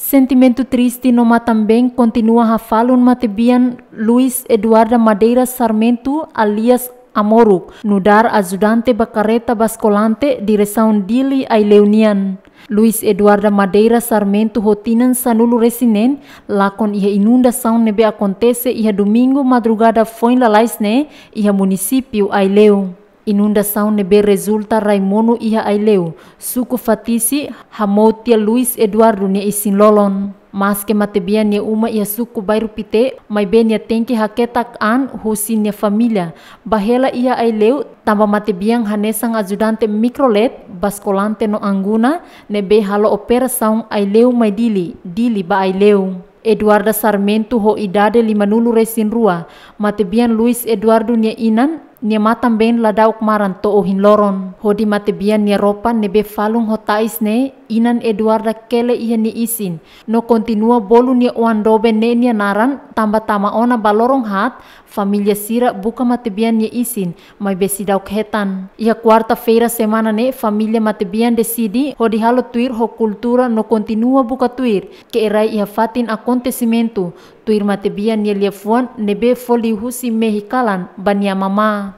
Sentimento triste numa também continua a falar um matebian Luiz Eduardo Madeira Sarmento, alias Amoruk, dar ajudante bacareta bascolante direção Dili Aileunian. Luiz Eduardo Madeira Sarmento Rotinan Sanulo Resinen, lá com a inundação nebe acontece e domingo madrugada foi em Lalaisne e município Aileu. Inundação be resulta Raimundo iha aileu, suku fatisi hamoutia Luiz Eduardo ne isin lolon. Mas ke matebia ne uma ia suku bairu pite, mai be ne tengki haketak an husi ne familia. Bahela ia aileu, tamba matebiang hanesang ajudante mikrolet, baskolante no anguna, ne be halo operação aileu mai dili, dili ba aileu. Eduardo Sarmento ho idade lima nulu resin rua, matebian Luis Eduardo ne inan Nia matam ben ladauk maran to ohin loron. Hodi mate bian nia ropan be falung hotais ne inan Eduarda kele iya ni isin. No kontinua bolu nia oan robe ne nia naran tamba tama ona balorong hat familia sira buka mate bian nia isin mai be dauk hetan. Ia kuarta feira semana ne familia mate bian sidi hodi halo tuir ho kultura no kontinua buka tuir. Ke erai ia fatin akontesimentu tuir mati bian nia liafuan nebe husi mehikalan bania mama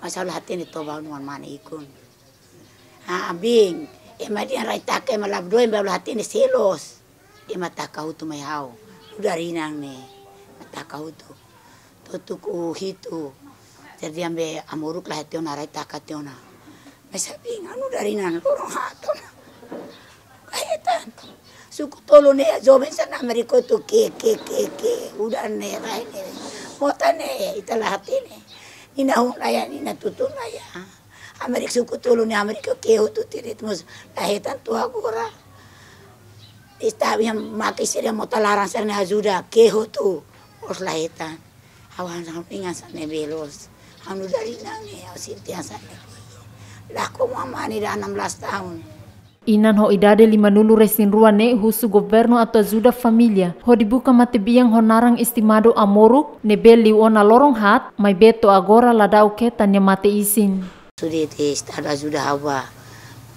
masalah hati ini toba nuan mana ikun. ah abing, emang dia rai tak dua labdoin bawa hati ini silos, emang tak kau tu mai hau. Udah rinang ne, tak kau tu. Tutuk hitu Jadi ambe amuruk lah hati ona rai tak hati ona. masa abing, anu udah rinang, lorong hatu Kaitan. Suku tolu ne, jomen sana mereka tu ke ke ke ke. Udah ne rai ne. mau tanya, itulah hati ne ni oh, na tutun laya Amerik suku tulu ni Amerika keho tu tirit mus lahetan tua gora. Istabi ham mota larang motalaran ni hazuda keho tu os lahetan. Awan sang pingan belos. Hanu dari nang ni au sintian sarne. Lah ko mama ni dah 16 tahun. Inan ho idade lima nulu resin ruane husu governo atau zuda familia. Ho dibuka mati biang ho narang istimado amoru nebeli ona lorong hat mai beto agora ladau ketan tanya mati isin. Sudah eh, te istada zuda hawa.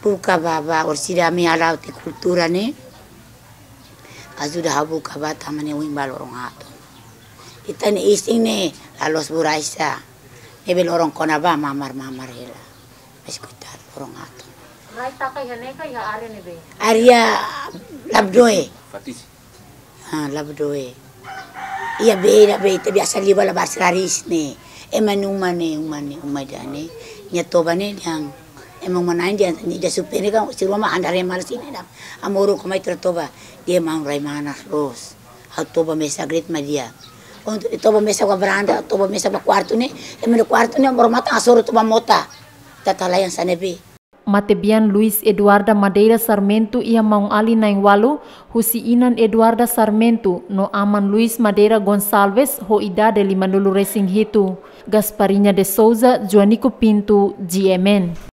Buka baba orsida mi ala uti kultura ne. Azuda ah, buka kabata mane wimba lorong hat. ne isin ne lalos buraisa. Nebel orang konaba mamar mamar hela. Masih kuitar lorong hat. Arya labdoe. Fatis. Ha labdoe. Ia beda beda biasa liba labar seraris ne. emanu umane umane umadane. Nyatobane yang emang aja dia dia supir kan si rumah andare malas ini dah. Amoro kumai tertoba dia mau rai mana Hau toba mesa great madia. Untuk toba mesa gua beranda, toba mesa gua kuartu ne. Eman kuartu ne amor mata asoro toba mota. Tata layan sanebi. Matebian Luis Eduardo Madeira Sarmento ia maung ali naing walu husi inan Eduardo Sarmento no aman Luis Madeira Gonçalves ho idade lima nulu racing hitu. Gasparinya de Souza, Juanico Pinto, GMN.